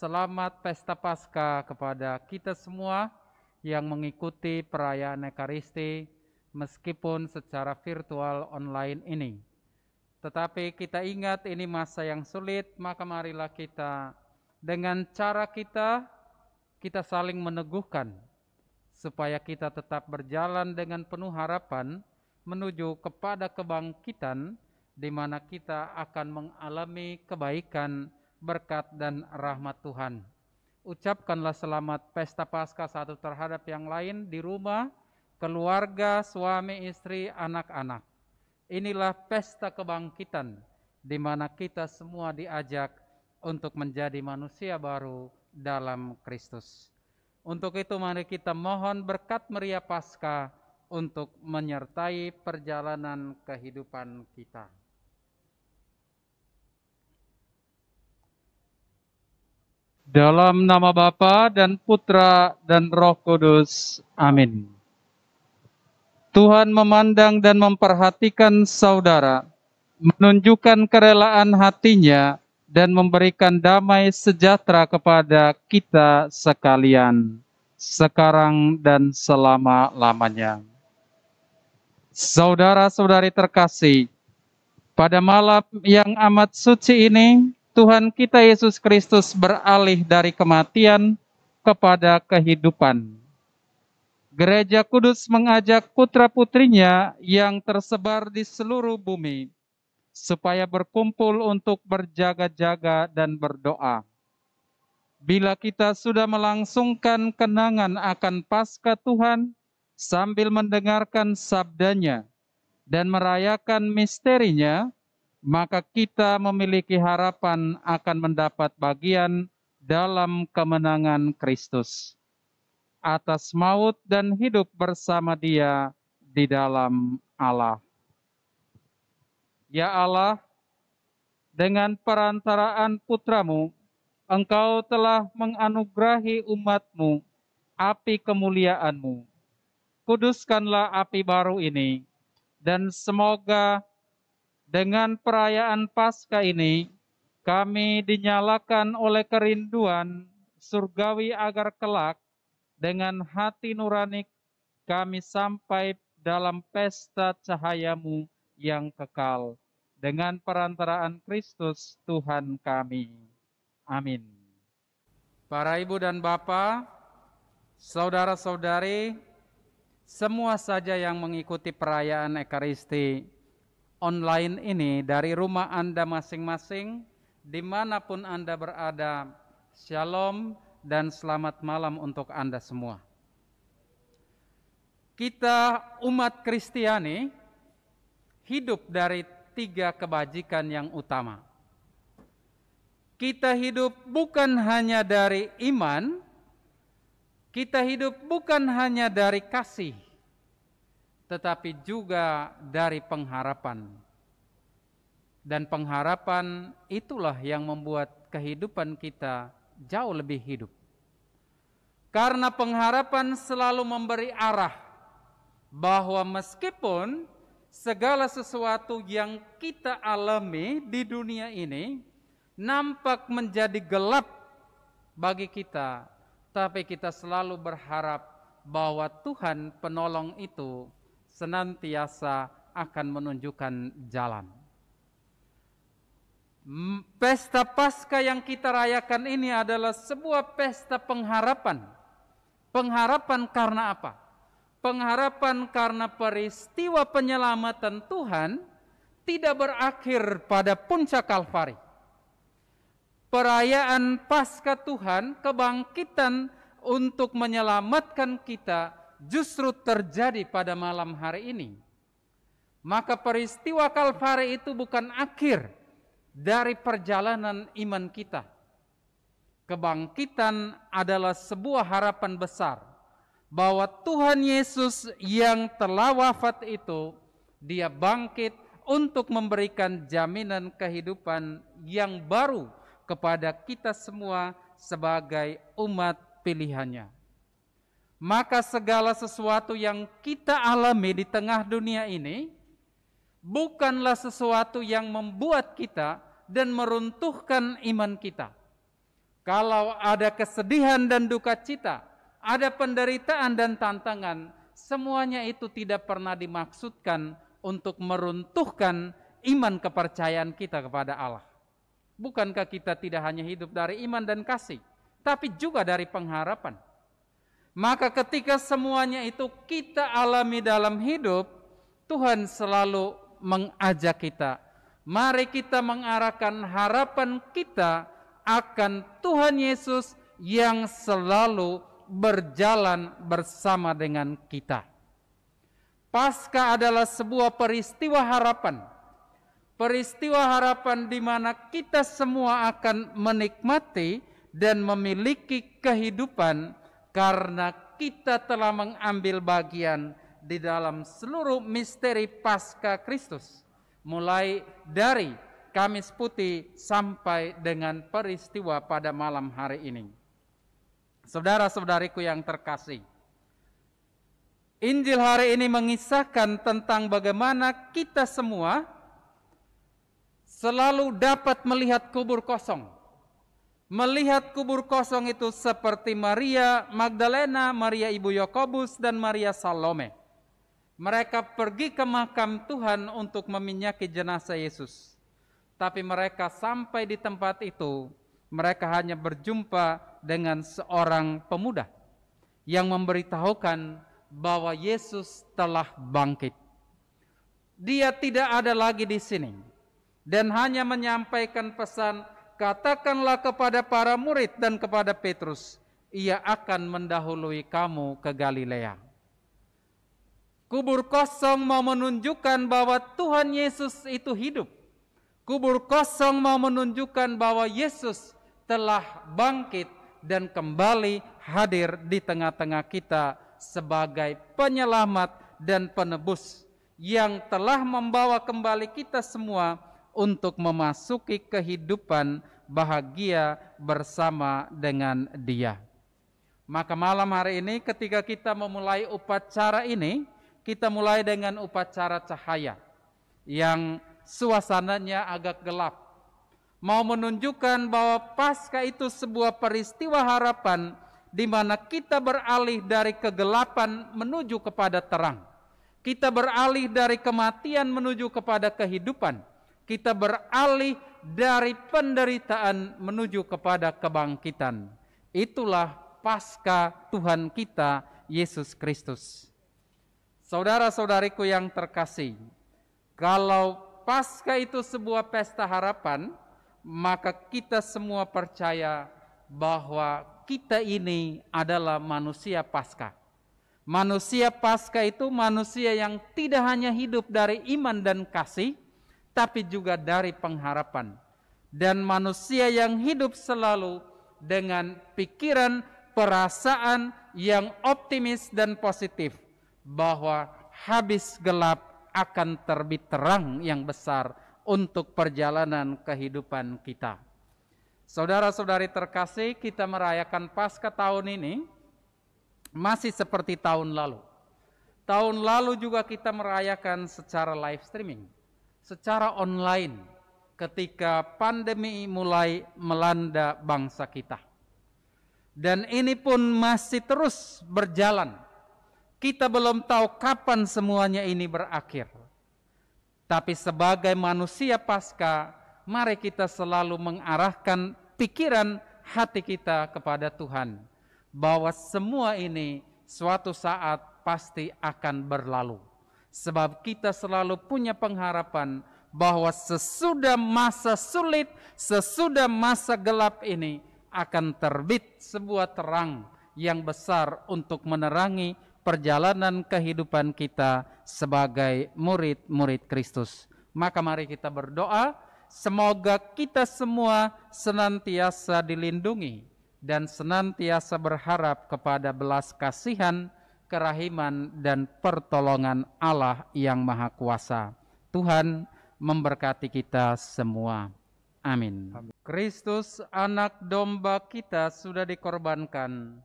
Selamat Pesta pasca kepada kita semua yang mengikuti perayaan Ekaristi meskipun secara virtual online ini. Tetapi kita ingat ini masa yang sulit, maka marilah kita dengan cara kita kita saling meneguhkan supaya kita tetap berjalan dengan penuh harapan menuju kepada kebangkitan di mana kita akan mengalami kebaikan berkat dan rahmat Tuhan. Ucapkanlah selamat pesta Paskah satu terhadap yang lain di rumah, keluarga, suami, istri, anak-anak. Inilah pesta kebangkitan di mana kita semua diajak untuk menjadi manusia baru dalam Kristus. Untuk itu mari kita mohon berkat meriah Paskah untuk menyertai perjalanan kehidupan kita. Dalam nama Bapa dan Putra dan Roh Kudus. Amin. Tuhan memandang dan memperhatikan saudara, menunjukkan kerelaan hatinya dan memberikan damai sejahtera kepada kita sekalian, sekarang dan selama-lamanya. Saudara-saudari terkasih, pada malam yang amat suci ini, Tuhan kita Yesus Kristus beralih dari kematian kepada kehidupan. Gereja Kudus mengajak putra-putrinya yang tersebar di seluruh bumi supaya berkumpul untuk berjaga-jaga dan berdoa. Bila kita sudah melangsungkan kenangan akan Paskah Tuhan sambil mendengarkan sabdanya dan merayakan misterinya, maka kita memiliki harapan akan mendapat bagian dalam kemenangan Kristus atas maut dan hidup bersama Dia di dalam Allah. Ya Allah, dengan perantaraan putramu, Engkau telah menganugerahi umatmu api kemuliaanmu. Kuduskanlah api baru ini, dan semoga dengan perayaan Pasca ini, kami dinyalakan oleh kerinduan surgawi agar kelak dengan hati nurani kami sampai dalam pesta cahayamu yang kekal dengan perantaraan Kristus Tuhan kami. Amin. Para ibu dan bapak, saudara-saudari, semua saja yang mengikuti perayaan Ekaristi online ini dari rumah Anda masing-masing, dimanapun Anda berada. Shalom dan selamat malam untuk Anda semua. Kita umat Kristiani hidup dari tiga kebajikan yang utama. Kita hidup bukan hanya dari iman, kita hidup bukan hanya dari kasih, tetapi juga dari pengharapan. Dan pengharapan itulah yang membuat kehidupan kita jauh lebih hidup. Karena pengharapan selalu memberi arah bahwa meskipun segala sesuatu yang kita alami di dunia ini nampak menjadi gelap bagi kita, tapi kita selalu berharap bahwa Tuhan penolong itu senantiasa akan menunjukkan jalan. Pesta pasca yang kita rayakan ini adalah sebuah pesta pengharapan. Pengharapan karena apa? Pengharapan karena peristiwa penyelamatan Tuhan tidak berakhir pada puncak Kalvari. Perayaan pasca Tuhan, kebangkitan untuk menyelamatkan kita justru terjadi pada malam hari ini, maka peristiwa Kalvari itu bukan akhir dari perjalanan iman kita. Kebangkitan adalah sebuah harapan besar bahwa Tuhan Yesus yang telah wafat itu, Dia bangkit untuk memberikan jaminan kehidupan yang baru kepada kita semua sebagai umat pilihannya maka segala sesuatu yang kita alami di tengah dunia ini bukanlah sesuatu yang membuat kita dan meruntuhkan iman kita. Kalau ada kesedihan dan duka cita, ada penderitaan dan tantangan, semuanya itu tidak pernah dimaksudkan untuk meruntuhkan iman kepercayaan kita kepada Allah. Bukankah kita tidak hanya hidup dari iman dan kasih, tapi juga dari pengharapan? Maka ketika semuanya itu kita alami dalam hidup, Tuhan selalu mengajak kita. Mari kita mengarahkan harapan kita akan Tuhan Yesus yang selalu berjalan bersama dengan kita. Pasca adalah sebuah peristiwa harapan. Peristiwa harapan di mana kita semua akan menikmati dan memiliki kehidupan karena kita telah mengambil bagian di dalam seluruh misteri pasca Kristus, mulai dari Kamis Putih sampai dengan peristiwa pada malam hari ini. Saudara-saudariku yang terkasih, Injil hari ini mengisahkan tentang bagaimana kita semua selalu dapat melihat kubur kosong melihat kubur kosong itu seperti Maria Magdalena, Maria Ibu Yakobus dan Maria Salome. Mereka pergi ke makam Tuhan untuk meminyaki jenazah Yesus. Tapi mereka sampai di tempat itu, mereka hanya berjumpa dengan seorang pemuda yang memberitahukan bahwa Yesus telah bangkit. Dia tidak ada lagi di sini dan hanya menyampaikan pesan katakanlah kepada para murid dan kepada Petrus, ia akan mendahului kamu ke Galilea. Kubur kosong mau menunjukkan bahwa Tuhan Yesus itu hidup. Kubur kosong mau menunjukkan bahwa Yesus telah bangkit dan kembali hadir di tengah-tengah kita sebagai penyelamat dan penebus yang telah membawa kembali kita semua untuk memasuki kehidupan bahagia bersama dengan Dia. Maka malam hari ini ketika kita memulai upacara ini, kita mulai dengan upacara cahaya yang suasananya agak gelap. Mau menunjukkan bahwa pasca itu sebuah peristiwa harapan di mana kita beralih dari kegelapan menuju kepada terang. Kita beralih dari kematian menuju kepada kehidupan kita beralih dari penderitaan menuju kepada kebangkitan. Itulah pasca Tuhan kita Yesus Kristus. Saudara-saudariku yang terkasih, kalau pasca itu sebuah pesta harapan, maka kita semua percaya bahwa kita ini adalah manusia pasca. Manusia pasca itu manusia yang tidak hanya hidup dari iman dan kasih, tapi juga dari pengharapan. Dan manusia yang hidup selalu dengan pikiran, perasaan yang optimis dan positif bahwa habis gelap akan terbit terang yang besar untuk perjalanan kehidupan kita. Saudara-saudari terkasih, kita merayakan pasca tahun ini masih seperti tahun lalu. Tahun lalu juga kita merayakan secara live streaming secara online ketika pandemi mulai melanda bangsa kita. Dan ini pun masih terus berjalan. Kita belum tahu kapan semuanya ini berakhir. Tapi sebagai manusia pasca, mari kita selalu mengarahkan pikiran hati kita kepada Tuhan bahwa semua ini suatu saat pasti akan berlalu. Sebab kita selalu punya pengharapan bahwa sesudah masa sulit, sesudah masa gelap ini akan terbit sebuah terang yang besar untuk menerangi perjalanan kehidupan kita sebagai murid-murid Kristus. Maka mari kita berdoa, semoga kita semua senantiasa dilindungi dan senantiasa berharap kepada belas kasihan kerahiman dan pertolongan Allah yang Maha Kuasa. Tuhan memberkati kita semua. Amin. Kristus anak domba kita sudah dikorbankan.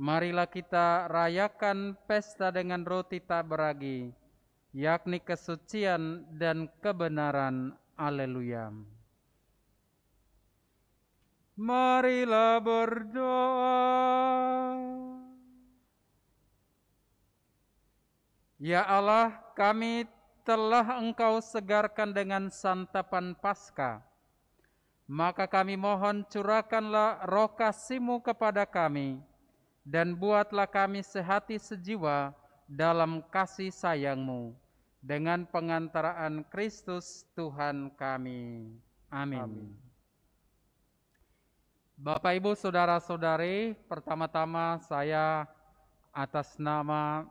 Marilah kita rayakan pesta dengan roti tak beragi, yakni kesucian dan kebenaran. Haleluya. Marilah berdoa. Ya Allah, kami telah Engkau segarkan dengan santapan pasca. Maka kami mohon curahkanlah roh kasih kepada kami, dan buatlah kami sehati sejiwa dalam kasih sayang-Mu, dengan pengantaraan Kristus Tuhan kami. Amin. Amin. Bapak, Ibu, Saudara-saudari, pertama-tama saya atas nama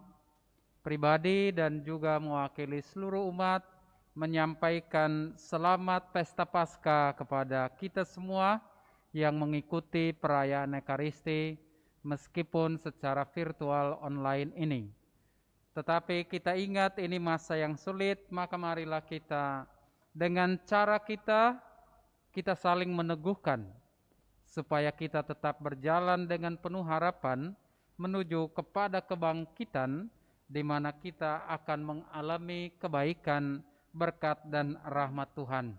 pribadi dan juga mewakili seluruh umat menyampaikan selamat pesta Paskah kepada kita semua yang mengikuti perayaan Ekaristi meskipun secara virtual online ini. Tetapi kita ingat ini masa yang sulit, maka marilah kita dengan cara kita kita saling meneguhkan supaya kita tetap berjalan dengan penuh harapan menuju kepada kebangkitan di mana kita akan mengalami kebaikan, berkat, dan rahmat Tuhan.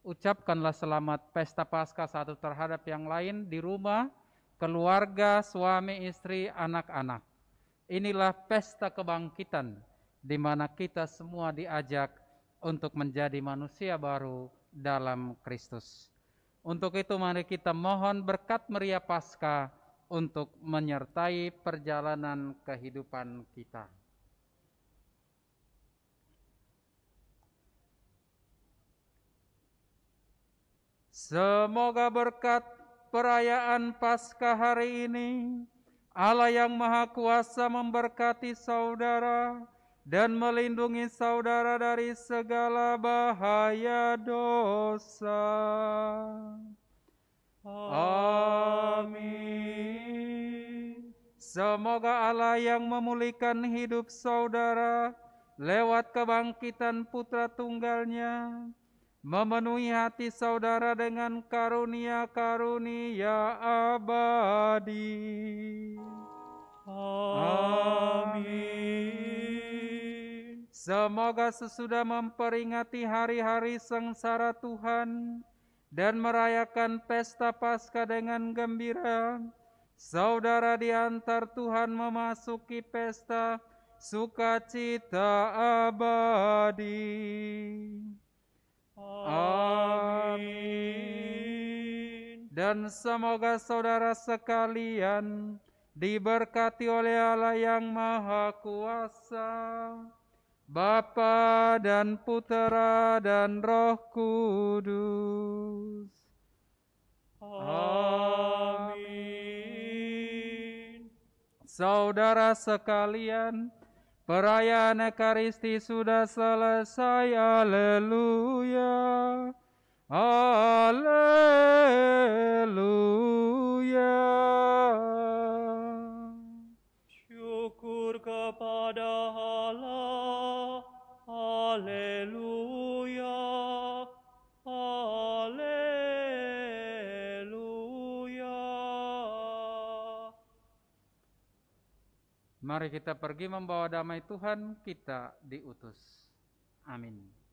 Ucapkanlah selamat pesta Paskah satu terhadap yang lain di rumah, keluarga, suami, istri, anak-anak. Inilah pesta kebangkitan, di mana kita semua diajak untuk menjadi manusia baru dalam Kristus. Untuk itu, mari kita mohon berkat meriah Paskah untuk menyertai perjalanan kehidupan kita. Semoga berkat perayaan Paskah hari ini, Allah yang Maha Kuasa memberkati saudara dan melindungi saudara dari segala bahaya dosa. Amin. Semoga Allah yang memulihkan hidup saudara lewat kebangkitan putra tunggalnya, memenuhi hati saudara dengan karunia-karunia abadi. Amin. Semoga sesudah memperingati hari-hari sengsara Tuhan dan merayakan pesta Paskah dengan gembira, saudara diantar Tuhan memasuki pesta sukacita abadi. Amin. Dan semoga saudara sekalian diberkati oleh Allah yang Maha Kuasa, Bapa dan Putera dan Roh Kudus. Amin. Saudara sekalian, Perayaan Ekaristi sudah selesai, Haleluya, Haleluya. Mari kita pergi membawa damai Tuhan kita diutus. Amin.